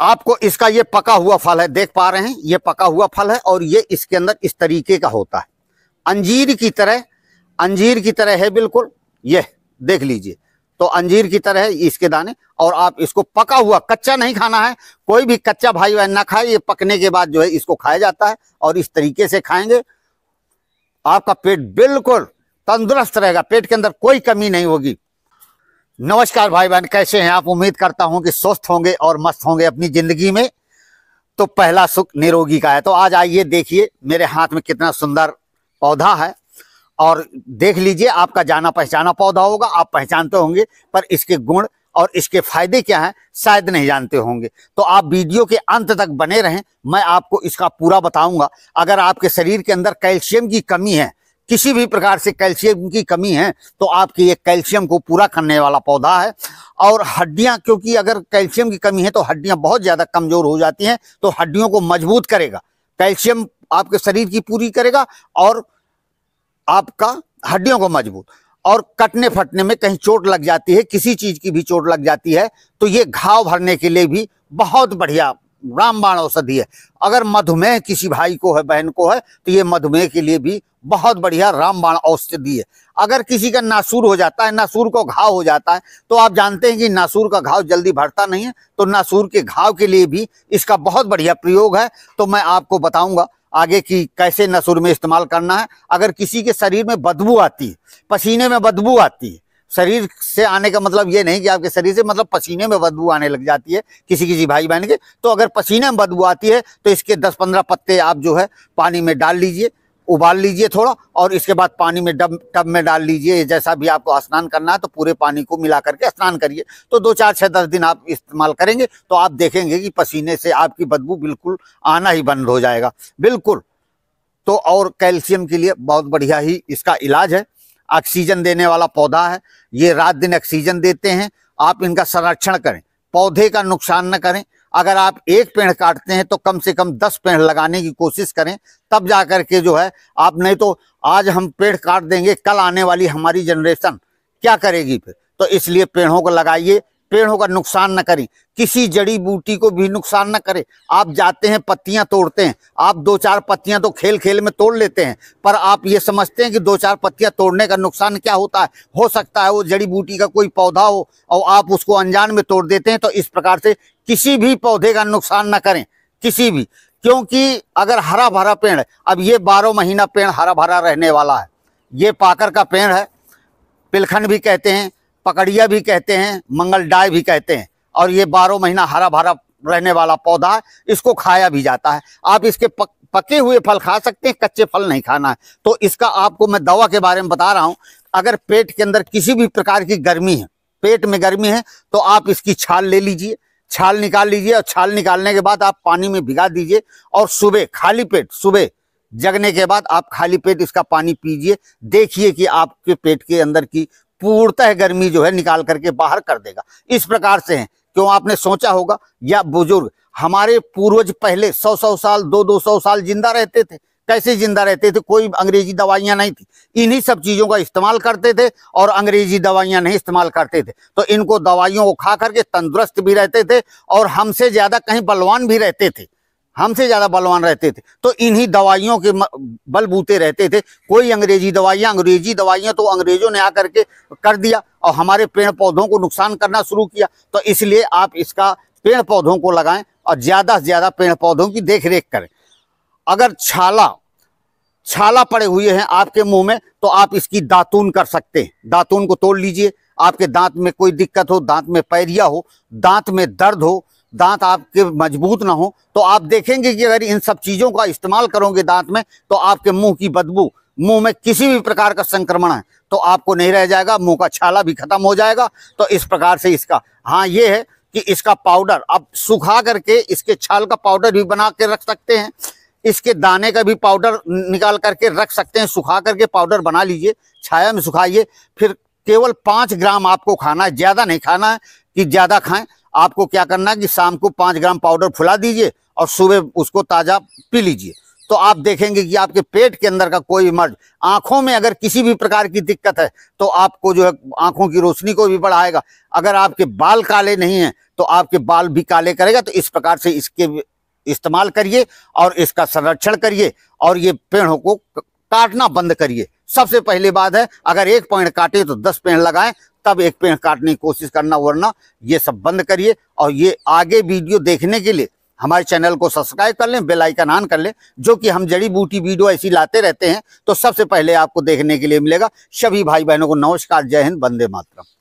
आपको इसका ये पका हुआ फल है देख पा रहे हैं ये पका हुआ फल है और ये इसके अंदर इस तरीके का होता है अंजीर की तरह अंजीर की तरह है बिल्कुल यह देख लीजिए तो अंजीर की तरह है इसके दाने और आप इसको पका हुआ कच्चा नहीं खाना है कोई भी कच्चा भाई बहन ना खाए ये पकने के बाद जो है इसको खाया जाता है और इस तरीके से खाएंगे आपका पेट बिल्कुल तंदुरुस्त रहेगा पेट के अंदर कोई कमी नहीं होगी नमस्कार भाई बहन कैसे हैं आप उम्मीद करता हूं कि स्वस्थ होंगे और मस्त होंगे अपनी जिंदगी में तो पहला सुख निरोगी का है तो आज आइए देखिए मेरे हाथ में कितना सुंदर पौधा है और देख लीजिए आपका जाना पहचाना पौधा होगा आप पहचानते होंगे पर इसके गुण और इसके फायदे क्या हैं शायद नहीं जानते होंगे तो आप वीडियो के अंत तक बने रहें मैं आपको इसका पूरा बताऊंगा अगर आपके शरीर के अंदर कैल्शियम की कमी है किसी भी प्रकार से कैल्शियम की कमी है तो आपके ये कैल्शियम को पूरा करने वाला पौधा है और हड्डियां क्योंकि अगर कैल्शियम की कमी है तो हड्डियां बहुत ज़्यादा कमज़ोर हो जाती हैं तो हड्डियों को मजबूत करेगा कैल्शियम आपके शरीर की पूरी करेगा और आपका हड्डियों को मजबूत और कटने फटने में कहीं चोट लग जाती है किसी चीज़ की भी चोट लग जाती है तो ये घाव भरने के लिए भी बहुत बढ़िया रामबाण औषधि है अगर मधुमेह किसी भाई को है बहन को है तो ये मधुमेह के लिए भी बहुत बढ़िया रामबाण औषधि है अगर किसी का नासूर हो जाता है नासूर को घाव हो जाता है तो आप जानते हैं कि नासूर का घाव जल्दी भरता नहीं है तो नासूर के घाव के लिए भी इसका बहुत बढ़िया प्रयोग है तो मैं आपको बताऊंगा आगे की कैसे नसूर में इस्तेमाल करना है अगर किसी के शरीर में बदबू आती है पसीने में बदबू आती है शरीर से आने का मतलब ये नहीं कि आपके शरीर से मतलब पसीने में बदबू आने लग जाती है किसी किसी भाई बहन के तो अगर पसीने में बदबू आती है तो इसके दस पंद्रह पत्ते आप जो है पानी में डाल लीजिए उबाल लीजिए थोड़ा और इसके बाद पानी में डब टब में डाल लीजिए जैसा भी आपको स्नान करना है तो पूरे पानी को मिला करके स्नान करिए तो दो चार छः दस दिन आप इस्तेमाल करेंगे तो आप देखेंगे कि पसीने से आपकी बदबू बिल्कुल आना ही बंद हो जाएगा बिल्कुल तो और कैल्शियम के लिए बहुत बढ़िया ही इसका इलाज है ऑक्सीजन देने वाला पौधा है ये रात दिन ऑक्सीजन देते हैं आप इनका संरक्षण करें पौधे का नुकसान न करें अगर आप एक पेड़ काटते हैं तो कम से कम दस पेड़ लगाने की कोशिश करें तब जा कर के जो है आप नहीं तो आज हम पेड़ काट देंगे कल आने वाली हमारी जनरेशन क्या करेगी फिर तो इसलिए पेड़ों को लगाइए पेड़ों का नुकसान न करें किसी जड़ी बूटी को भी नुकसान न करें आप जाते हैं पत्तियां तोड़ते हैं आप दो चार पत्तियां तो खेल खेल में तोड़ लेते हैं पर आप ये समझते हैं कि दो चार पत्तियां तोड़ने का नुकसान क्या होता है हो सकता है वो जड़ी बूटी का कोई पौधा हो और आप उसको अनजान में तोड़ देते हैं तो इस प्रकार से किसी भी पौधे का नुकसान न करें किसी भी क्योंकि अगर हरा भरा पेड़ अब ये बारह महीना पेड़ हरा भरा रहने वाला है ये पाकर का पेड़ है पिलखन भी कहते हैं पकड़िया भी कहते हैं मंगल डाय भी कहते हैं और ये बारह महीना हरा भरा रहने वाला पौधा है इसको खाया भी जाता है आप इसके पक, पके हुए फल खा सकते हैं कच्चे फल नहीं खाना है तो इसका आपको मैं दवा के बारे में बता रहा हूँ अगर पेट के अंदर किसी भी प्रकार की गर्मी है पेट में गर्मी है तो आप इसकी छाल ले लीजिए छाल निकाल लीजिए और छाल निकालने के बाद आप पानी में भिगा दीजिए और सुबह खाली पेट सुबह जगने के बाद आप खाली पेट इसका पानी पीजिए देखिए कि आपके पेट के अंदर की पूर्णतः गर्मी जो है निकाल करके बाहर कर देगा इस प्रकार से है क्यों आपने सोचा होगा या बुजुर्ग हमारे पूर्वज पहले सौ सौ साल दो दो सौ साल जिंदा रहते थे कैसे जिंदा रहते थे कोई अंग्रेजी दवाइयाँ नहीं थी इन्हीं सब चीज़ों का इस्तेमाल करते थे और अंग्रेजी दवाइयाँ नहीं इस्तेमाल करते थे तो इनको दवाइयों को खा करके तंदुरुस्त भी रहते थे और हमसे ज़्यादा कहीं बलवान भी रहते थे हमसे ज़्यादा बलवान रहते थे तो इन्हीं दवाइयों के बलबूते रहते थे कोई अंग्रेजी दवाइयाँ अंग्रेजी दवाइयाँ तो अंग्रेज़ों ने आकर के कर दिया और हमारे पेड़ पौधों को नुकसान करना शुरू किया तो इसलिए आप इसका पेड़ पौधों को लगाएं और ज़्यादा से ज़्यादा पेड़ पौधों की देख रेख करें अगर छाला छाला पड़े हुए हैं आपके मुंह में तो आप इसकी दातून कर सकते हैं दातून को तोड़ लीजिए आपके दांत में कोई दिक्कत हो दांत में पैरिया हो दांत में दर्द हो दांत आपके मजबूत ना हो तो आप देखेंगे कि अगर इन सब चीज़ों का इस्तेमाल करोगे दांत में तो आपके मुंह की बदबू मुंह में किसी भी प्रकार का संक्रमण है तो आपको नहीं रह जाएगा मुंह का छाला भी खत्म हो जाएगा तो इस प्रकार से इसका हाँ ये है कि इसका पाउडर आप सुखा करके इसके छाल का पाउडर भी बना के रख सकते हैं इसके दाने का भी पाउडर निकाल करके रख सकते हैं सुखा करके पाउडर बना लीजिए छाया में सुखाइए फिर केवल पाँच ग्राम आपको खाना है ज़्यादा नहीं खाना है कि ज़्यादा खाएं आपको क्या करना है कि शाम को पाँच ग्राम पाउडर फुला दीजिए और सुबह उसको ताज़ा पी लीजिए तो आप देखेंगे कि आपके पेट के अंदर का कोई मर्ज आँखों में अगर किसी भी प्रकार की दिक्कत है तो आपको जो है आँखों की रोशनी को भी बढ़ाएगा अगर आपके बाल काले नहीं हैं तो आपके बाल भी काले करेगा तो इस प्रकार से इसके इस्तेमाल करिए और इसका संरक्षण करिए और ये पेड़ों को काटना बंद करिए सबसे पहले बात है अगर एक पेड़ काटे तो दस पेड़ लगाएं तब एक पेड़ काटने की कोशिश करना वरना ये सब बंद करिए और ये आगे वीडियो देखने के लिए हमारे चैनल को सब्सक्राइब कर लें बेल आइकन ऑन कर लें जो कि हम जड़ी बूटी वीडियो ऐसी लाते रहते हैं तो सबसे पहले आपको देखने के लिए मिलेगा सभी भाई बहनों को नमस्कार जय हिंद बंदे मातरम